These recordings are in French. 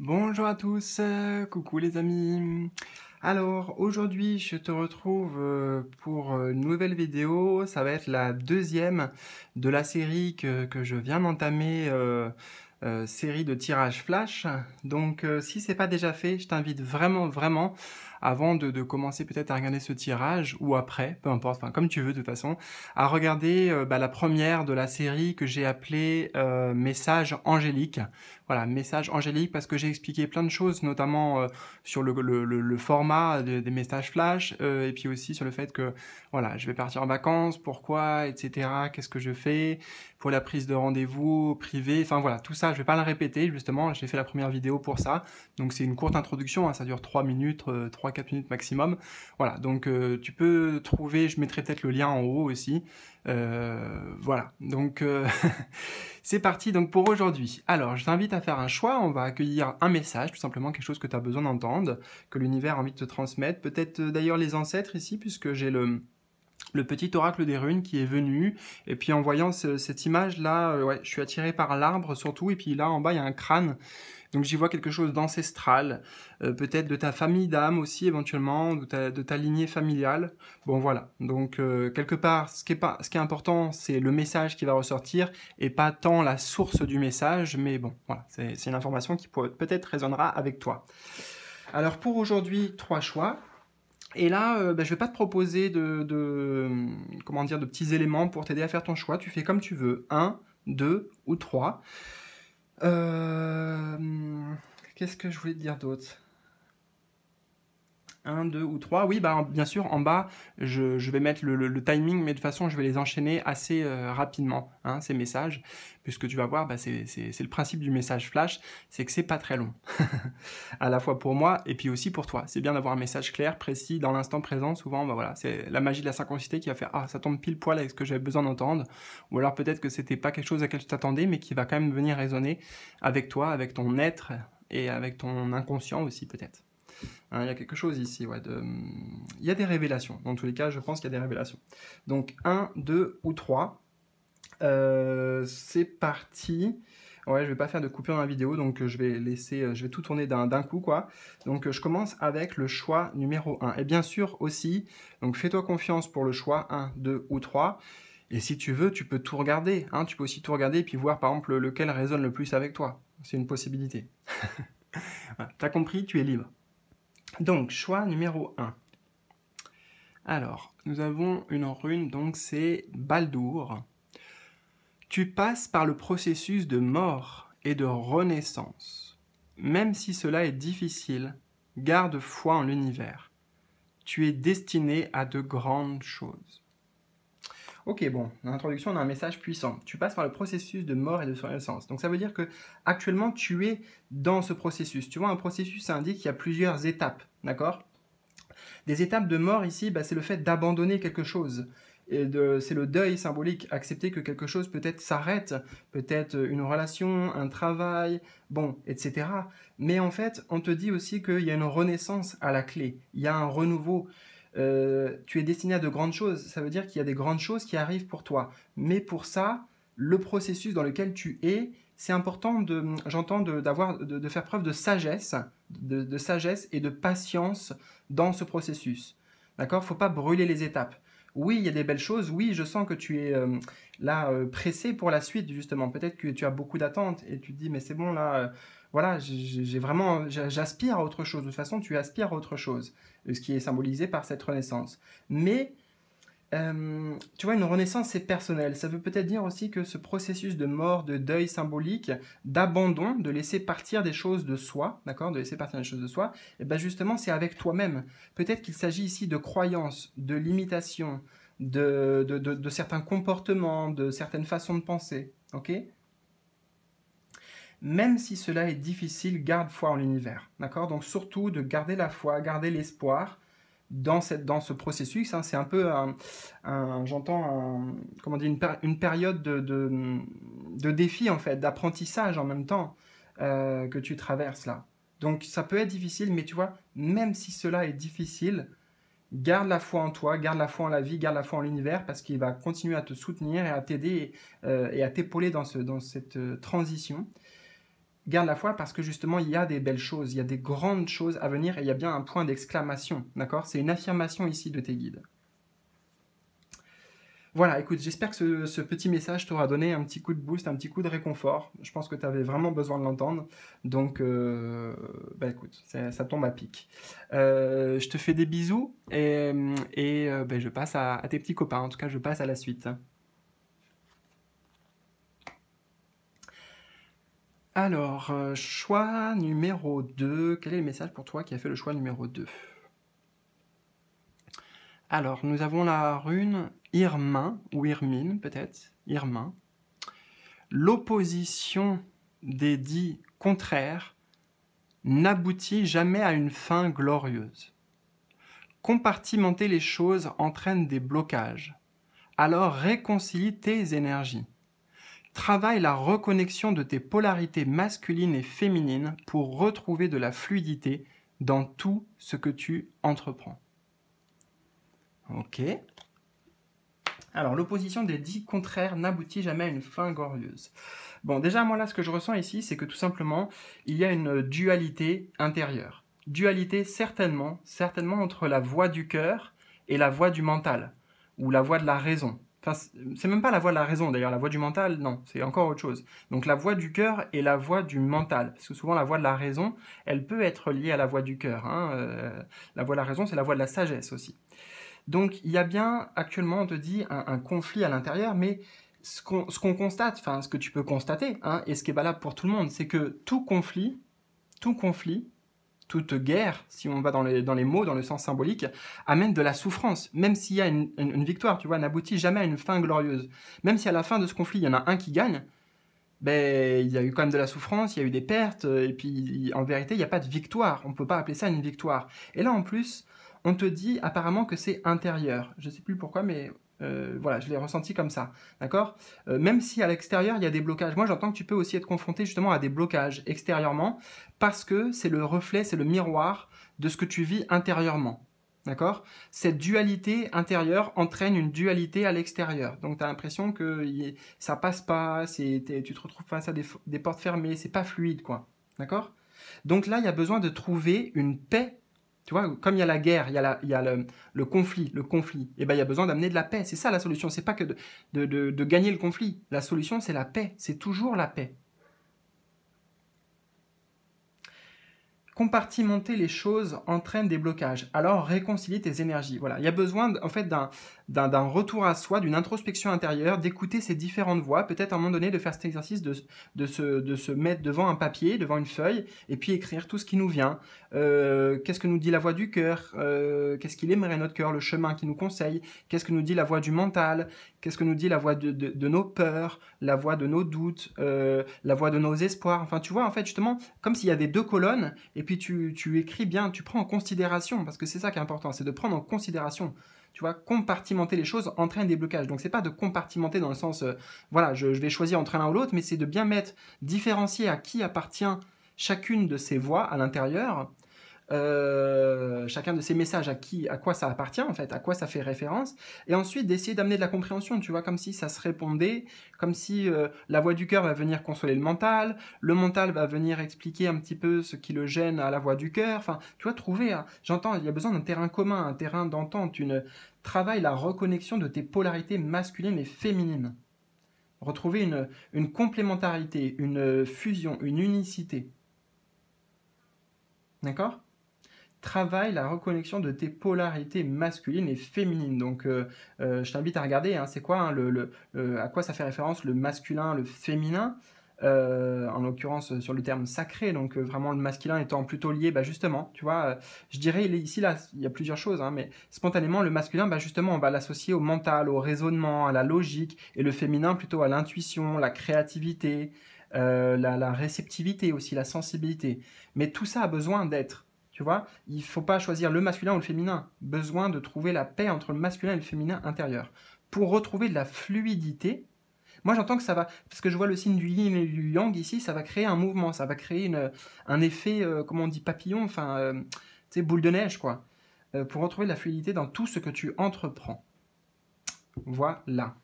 Bonjour à tous, euh, coucou les amis Alors aujourd'hui je te retrouve euh, pour une nouvelle vidéo, ça va être la deuxième de la série que, que je viens d'entamer, euh, série de tirage flash. Donc si c'est pas déjà fait, je t'invite vraiment vraiment avant de, commencer peut-être à regarder ce tirage ou après, peu importe, enfin comme tu veux de toute façon, à regarder euh, bah, la première de la série que j'ai appelée euh, Message angélique. Voilà, Message angélique parce que j'ai expliqué plein de choses, notamment euh, sur le, format des messages flash et puis aussi sur le fait que voilà, je vais partir en vacances, pourquoi, etc. Qu'est-ce que je fais pour la prise de rendez-vous privé, enfin voilà, tout ça, je ne vais pas le répéter justement, j'ai fait la première vidéo pour ça, donc c'est une courte introduction, hein, ça dure 3 minutes, 3 4 minutes maximum. Voilà, donc euh, tu peux trouver, je mettrai peut-être le lien en haut aussi. Euh, voilà, donc euh, c'est parti donc pour aujourd'hui. Alors, je t'invite à faire un choix, on va accueillir un message, tout simplement quelque chose que tu as besoin d'entendre, que l'univers a envie de te transmettre, peut-être d'ailleurs les ancêtres ici, puisque j'ai le le petit oracle des runes qui est venu, et puis en voyant cette image là, ouais, je suis attiré par l'arbre surtout, et puis là en bas il y a un crâne, donc j'y vois quelque chose d'ancestral, euh, peut-être de ta famille d'âme aussi éventuellement, de ta, lignée familiale. Bon voilà, donc euh, quelque part, ce qui est, important, c'est le message qui va ressortir et pas tant la source du message, mais bon, voilà, c'est une information qui peut-être résonnera avec toi. Alors pour aujourd'hui, trois choix. Et là, euh, bah, je ne vais pas te proposer de, de, comment dire, de petits éléments pour t'aider à faire ton choix. Tu fais comme tu veux, un, deux ou trois. Euh, Qu'est-ce que je voulais te dire d'autre 1, 2 ou 3. Oui, bah, bien sûr, en bas, je, vais mettre le, timing, mais de toute façon, je vais les enchaîner assez euh, rapidement, hein, ces messages, puisque tu vas voir, bah, c'est le principe du message flash, c'est que c'est pas très long, à la fois pour moi et puis aussi pour toi. C'est bien d'avoir un message clair, précis, dans l'instant présent. Souvent, bah, voilà, c'est la magie de la synchronicité qui va faire, ah, ça tombe pile poil avec ce que j'avais besoin d'entendre, ou alors peut-être que c'était pas quelque chose à laquelle tu t'attendais, mais qui va quand même venir résonner avec toi, avec ton être et avec ton inconscient aussi peut-être. Hein, il y a quelque chose ici, hum, il y a des révélations. Dans tous les cas, je pense qu'il y a des révélations. Donc 1, 2 ou 3. Euh, c'est parti. Ouais, je vais pas faire de coupure dans la vidéo, donc euh, je vais laisser, euh, je vais tout tourner d'un coup, quoi. Donc je commence avec le choix numéro 1. Et bien sûr aussi, donc fais-toi confiance pour le choix 1, 2 ou 3. Et si tu veux, tu peux tout regarder. Hein. Tu peux aussi tout regarder et puis voir par exemple lequel résonne le plus avec toi. C'est une possibilité. T'as compris, tu es libre. Donc, choix numéro 1. Alors, nous avons une rune, donc c'est Baldur. Tu passes par le processus de mort et de renaissance. Même si cela est difficile, garde foi en l'univers. Tu es destiné à de grandes choses. Ok, bon, dans l'introduction, on a un message puissant. Tu passes par le processus de mort et de renaissance. Donc ça veut dire que actuellement, tu es dans ce processus. Tu vois, un processus, ça indique qu'il y a plusieurs étapes, d'accord Des étapes de mort ici, bah, c'est le fait d'abandonner quelque chose. et C'est le deuil symbolique, accepter que quelque chose peut-être s'arrête, peut-être euh, une relation, un travail, bon, etc. Mais en fait, on te dit aussi qu'il y a une renaissance à la clé, il y a un renouveau. Euh, tu es destiné à de grandes choses. Ça veut dire qu'il y a des grandes choses qui arrivent pour toi. Mais pour ça, le processus dans lequel tu es, c'est important j'entends, de, d'avoir, de, faire preuve de sagesse, de, sagesse et de patience dans ce processus. D'accord Faut pas brûler les étapes. Oui, il y a des belles choses. Oui, je sens que tu es euh, là euh, pressé pour la suite justement. Peut-être que tu as beaucoup d'attentes et tu te dis mais c'est bon là, voilà, j'ai vraiment, j'aspire à autre chose. De toute façon, tu aspires à autre chose, euh, ce qui est symbolisé par cette renaissance. Mais, euh, tu vois, une renaissance, c'est personnel. Ça veut peut-être dire aussi que ce processus de mort, de deuil symbolique, d'abandon, de laisser partir des choses de soi, d'accord, de laisser partir des choses de soi, et eh ben justement, c'est avec toi-même. Peut-être qu'il s'agit ici de croyances, de limitations, de, de, de certains comportements, de certaines façons de penser, ok même si cela est difficile, garde foi en l'univers. D'accord Donc surtout de garder la foi, garder l'espoir dans, dans ce processus. Hein, c'est un peu, j'entends, une, période de, de, défi, en fait, d'apprentissage en même temps euh, que tu traverses là. Donc ça peut être difficile, mais tu vois, même si cela est difficile, garde la foi en toi, garde la foi en la vie, garde la foi en l'univers, parce qu'il va continuer à te soutenir et à t'aider et, euh, et à t'épauler dans, ce, dans cette euh, transition garde la foi parce que justement, il y a des belles choses, il y a des grandes choses à venir et il y a bien un point d'exclamation, d'accord C'est une affirmation ici de tes guides. Voilà, écoute, j'espère que ce, petit message t'aura donné un petit coup de boost, un petit coup de réconfort. Je pense que tu avais vraiment besoin de l'entendre. Donc, euh, bah, écoute, ça, tombe à pic. Euh, je te fais des bisous et, euh, bah, je passe à tes petits copains. En tout cas, je passe à la suite. Alors, euh, choix numéro 2. Quel est le message pour toi qui a fait le choix numéro 2 Alors, nous avons la rune Irmin, ou Irmine peut-être, Irmin. L'opposition des dits contraires n'aboutit jamais à une fin glorieuse. Compartimenter les choses entraîne des blocages. Alors réconcilie tes énergies. Travaille la reconnexion de tes polarités masculines et féminines pour retrouver de la fluidité dans tout ce que tu entreprends. Ok. Alors, l'opposition des dix contraires n'aboutit jamais à une fin glorieuse. Bon, déjà, moi, là, ce que je ressens ici, c'est que tout simplement, il y a une dualité intérieure. Dualité, certainement, certainement entre la voix du cœur et la voix du mental, ou la voix de la raison. Enfin, c'est même pas la voix de la raison, d'ailleurs, la voix du mental, non, c'est encore autre chose. Donc la voix du cœur est la voix du mental, parce que souvent la voix de la raison, elle peut être liée à la voix du cœur. Hein, euh, la voix de la raison, c'est la voix de la sagesse aussi. Donc il y a bien actuellement, on te dit, un, conflit à l'intérieur, mais ce qu'on constate, enfin ce que tu peux constater, hein, et ce qui est valable pour tout le monde, c'est que tout conflit, tout conflit toute guerre, si on va dans les, dans les mots, dans le sens symbolique, amène de la souffrance, même s'il y a une, victoire, tu vois, n'aboutit jamais à une fin glorieuse. Même si à la fin de ce conflit, il y en a un qui gagne, ben, il y a eu quand même de la souffrance, il y a eu des pertes, et puis en vérité, il n'y a pas de victoire, on ne peut pas appeler ça une victoire. Et là, en plus, on te dit apparemment que c'est intérieur. Je ne sais plus pourquoi, mais euh, voilà, je l'ai ressenti comme ça, d'accord euh, Même si à l'extérieur, il y a des blocages. Moi, j'entends que tu peux aussi être confronté justement à des blocages extérieurement parce que c'est le reflet, c'est le miroir de ce que tu vis intérieurement, d'accord Cette dualité intérieure entraîne une dualité à l'extérieur. Donc, tu as l'impression que ça passe pas, tu te retrouves face à des, des portes fermées, c'est pas fluide, quoi, d'accord donc là, il y a besoin de trouver une paix tu vois, comme il y a la guerre, il y a, il y a le, conflit, le conflit, et eh ben il y a besoin d'amener de la paix. C'est ça la solution. C'est pas que de, de gagner le conflit. La solution, c'est la paix. C'est toujours la paix. Compartimenter les choses entraîne des blocages. Alors réconcilie tes énergies. Voilà, il y a besoin en fait d'un d'un retour à soi, d'une introspection intérieure, d'écouter ces différentes voix, peut-être à un moment donné de faire cet exercice de, se, mettre devant un papier, devant une feuille, et puis écrire tout ce qui nous vient. Euh, qu'est-ce que nous dit la voix du cœur euh, Qu'est-ce qu'il aimerait notre cœur Le chemin qui nous conseille Qu'est-ce que nous dit la voix du mental Qu'est-ce que nous dit la voix de, nos peurs La voix de nos doutes euh, La voix de nos espoirs Enfin, tu vois, en fait, justement, comme s'il y avait deux colonnes, et puis tu, tu écris bien, tu prends en considération, parce que c'est ça qui est important, c'est de prendre en considération tu vois, compartimenter les choses entraîne des blocages. Donc c'est pas de compartimenter dans le sens, euh, voilà, je, je, vais choisir entre l'un ou l'autre, mais c'est de bien mettre, différencier à qui appartient chacune de ces voix à l'intérieur euh, chacun de ces messages, à qui, à quoi ça appartient en fait, à quoi ça fait référence, et ensuite d'essayer d'amener de la compréhension, tu vois, comme si ça se répondait, comme si euh, la voix du cœur va venir consoler le mental, le mental va venir expliquer un petit peu ce qui le gêne à la voix du cœur, enfin, tu vois, trouver, hein, j'entends, il y a besoin d'un terrain commun, un terrain d'entente, une travail, la reconnexion de tes polarités masculines et féminines. Retrouver une, une complémentarité, une fusion, une unicité. D'accord travaille la reconnexion de tes polarités masculines et féminines. Donc, euh, euh, je t'invite à regarder, hein, c'est quoi, hein, le, à quoi ça fait référence le masculin, le féminin. Euh, en l'occurrence sur le terme sacré, donc vraiment le masculin étant plutôt lié, bah justement, tu vois, je dirais ici là, il y a plusieurs choses, hein, mais spontanément le masculin, bah justement, on va l'associer au mental, au raisonnement, à la logique, et le féminin plutôt à l'intuition, la créativité, la réceptivité aussi, la sensibilité. Mais tout ça a besoin d'être tu vois, il faut pas choisir le masculin ou le féminin. Besoin de trouver la paix entre le masculin et le féminin intérieur. Pour retrouver de la fluidité, moi j'entends que ça va, parce que je vois le signe du yin et du yang ici, ça va créer un mouvement, ça va créer un effet, euh, comment on dit, papillon, enfin, euh, tu sais, boule de neige, quoi. Euh, pour retrouver de la fluidité dans tout ce que tu entreprends. Voilà.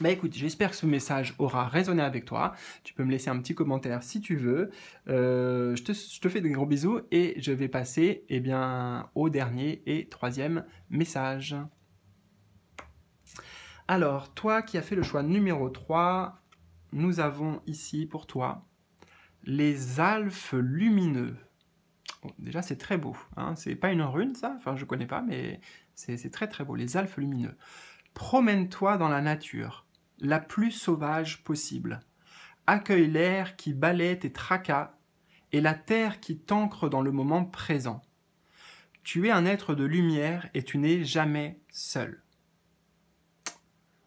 Bah écoute, j'espère que ce message aura résonné avec toi. Tu peux me laisser un petit commentaire si tu veux. Euh, je, te, fais des gros bisous et je vais passer eh bien, au dernier et troisième message. Alors, toi qui as fait le choix numéro 3, nous avons ici pour toi les alphes lumineux. Oh, déjà, c'est très beau. Ce hein. c'est pas une rune, ça. Enfin, je connais pas, mais c'est très très beau. Les alphes lumineux. Promène-toi dans la nature, la plus sauvage possible. Accueille l'air qui balaie tes tracas et la terre qui t'ancre dans le moment présent. Tu es un être de lumière et tu n'es jamais seul.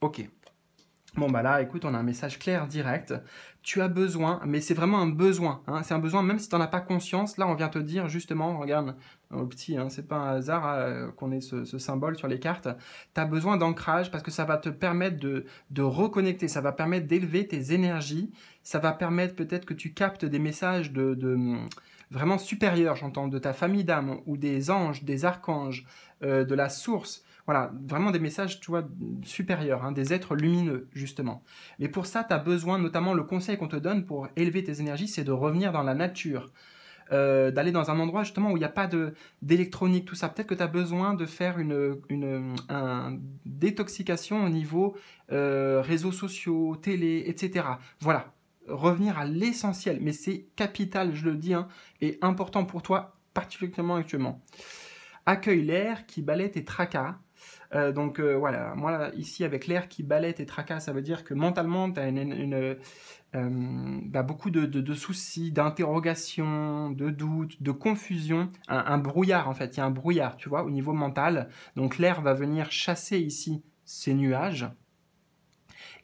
Ok. Bon bah là, écoute, on a un message clair, direct. Tu as besoin, mais c'est vraiment un besoin. Hein. c'est un besoin, même si tu n'en as pas conscience. Là, on vient te dire justement, regarde, au petit, hein. c'est pas un hasard euh, qu'on ait ce, symbole sur les cartes. Tu as besoin d'ancrage parce que ça va te permettre de, de reconnecter, ça va permettre d'élever tes énergies, ça va permettre peut-être que tu captes des messages de, mm, vraiment supérieurs, j'entends, de ta famille d'âme ou des anges, des archanges, euh, de la source. Voilà, vraiment des messages, tu vois, supérieurs, hein, des êtres lumineux, justement. Mais pour ça, tu as besoin, notamment le conseil qu'on te donne pour élever tes énergies, c'est de revenir dans la nature. Euh, d'aller dans un endroit justement où il n'y a pas d'électronique, tout ça. Peut-être que tu as besoin de faire une, détoxication au niveau euh, réseaux sociaux, télé, etc. Voilà, revenir à l'essentiel, mais c'est capital, je le dis, hein, et important pour toi, particulièrement actuellement. Accueille l'air qui balaie tes tracas euh, donc euh, voilà, moi ici avec l'air qui balaie tes tracas, ça veut dire que mentalement, tu as euh, bah, beaucoup de, soucis, d'interrogations, de doutes, de confusion, un, un brouillard en fait, il y a un brouillard, tu vois, au niveau mental. Donc l'air va venir chasser ici ces nuages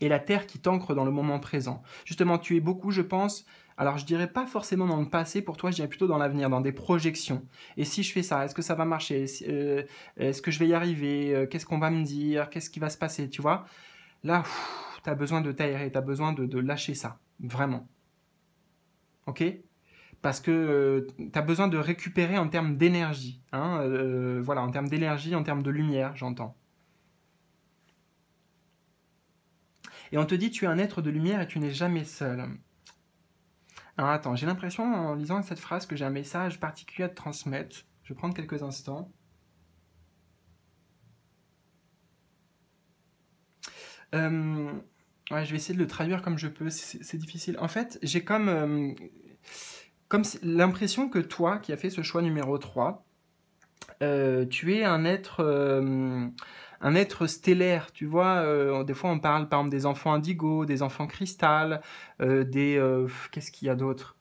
et la terre qui t'ancre dans le moment présent. Justement, tu es beaucoup, je pense, alors je dirais pas forcément dans le passé pour toi, je dirais plutôt dans l'avenir, dans des projections. Et si je fais ça, est-ce que ça va marcher euh, Est-ce que je vais y arriver euh, Qu'est-ce qu'on va me dire Qu'est-ce qui va se passer Tu vois Là, tu as besoin de t'aérer, tu as besoin de, lâcher ça, vraiment. Ok parce que euh, tu as besoin de récupérer en termes d'énergie. Hein, voilà, en termes d'énergie, en termes de lumière, j'entends. Et on te dit, tu es un être de lumière et tu n'es jamais seul. Alors attends, j'ai l'impression en lisant cette phrase que j'ai un message particulier à te transmettre. Je vais prendre quelques instants. Euh, je vais essayer de le traduire comme je peux, c'est difficile. En fait, j'ai comme, euh, comme l'impression que toi, qui as fait ce choix numéro 3, euh, tu es un être, euh, un être stellaire, tu vois. Euh, des fois, on parle par exemple des enfants indigo, des enfants cristal, des qu'est-ce qu'il y a d'autre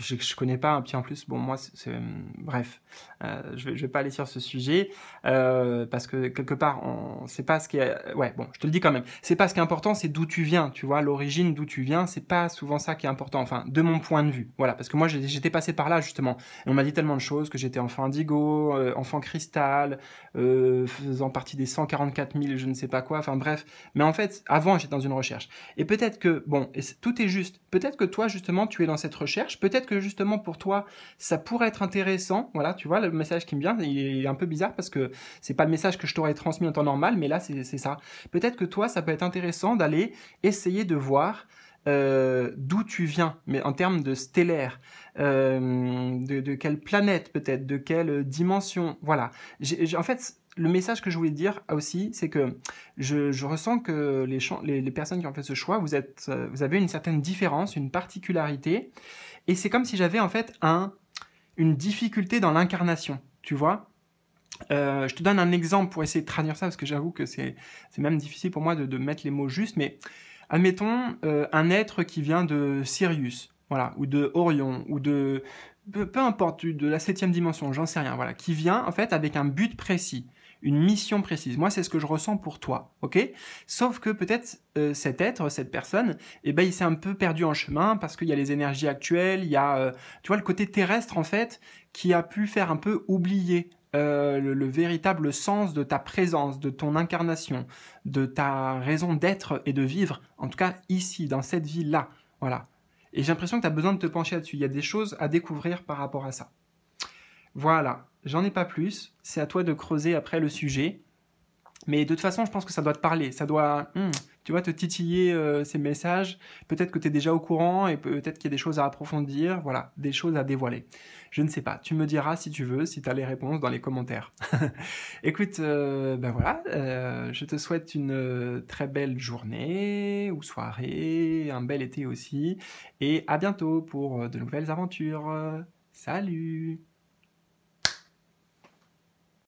je, ne connais pas, un hein. puis en plus, bon, moi, c'est, hum, bref, euh, je, vais, vais pas aller sur ce sujet, euh, parce que quelque part, on, sait pas ce qui est, ouais, bon, je te le dis quand même, c'est pas ce qui est important, c'est d'où tu viens, tu vois, l'origine d'où tu viens, c'est pas souvent ça qui est important, enfin, de mon point de vue, voilà, parce que moi, j'étais passé par là, justement, et on m'a dit tellement de choses, que j'étais enfant indigo, euh, enfant cristal, faisant partie des 144 000, je ne sais pas quoi, enfin, bref, mais en fait, avant, j'étais dans une recherche, et peut-être que, bon, et tout est juste, peut-être que toi, justement, tu es dans cette recherche, peut-être que justement pour toi, ça pourrait être intéressant. Voilà, tu vois, le message qui me vient, il est un peu bizarre parce que c'est pas le message que je t'aurais transmis en temps normal, mais là, c'est ça. Peut-être que toi, ça peut être intéressant d'aller essayer de voir euh, d'où tu viens, mais en termes de stellaire, euh, de, quelle planète peut-être, de quelle dimension, voilà. en fait, le message que je voulais dire aussi, c'est que je, ressens que les, personnes qui ont fait ce choix, vous, êtes, euh, vous avez une certaine différence, une particularité, et c'est comme si j'avais en fait un, une difficulté dans l'incarnation, tu vois euh, je te donne un exemple pour essayer de traduire ça, parce que j'avoue que c'est même difficile pour moi de, mettre les mots justes, mais admettons euh, un être qui vient de Sirius, voilà, ou de Orion, ou de peu, peu importe, de la septième dimension, j'en sais rien, voilà, qui vient en fait avec un but précis une mission précise. Moi, c'est ce que je ressens pour toi, ok Sauf que peut-être euh, cet être, cette personne, eh ben, il s'est un peu perdu en chemin parce qu'il y a les énergies actuelles, il y a, euh, tu vois, le côté terrestre en fait, qui a pu faire un peu oublier euh, le, véritable sens de ta présence, de ton incarnation, de ta raison d'être et de vivre, en tout cas ici, dans cette vie-là. Voilà. Et j'ai l'impression que tu as besoin de te pencher là-dessus. Il y a des choses à découvrir par rapport à ça. Voilà j'en ai pas plus. C'est à toi de creuser après le sujet. Mais de toute façon, je pense que ça doit te parler. Ça doit, hmm, tu vois, te titiller euh, ces messages. Peut-être que tu es déjà au courant et peut-être qu'il y a des choses à approfondir. Voilà, des choses à dévoiler. Je ne sais pas. Tu me diras si tu veux, si tu as les réponses dans les commentaires. Écoute, euh, ben voilà. Euh, je te souhaite une très belle journée ou soirée, un bel été aussi. Et à bientôt pour de nouvelles aventures. Salut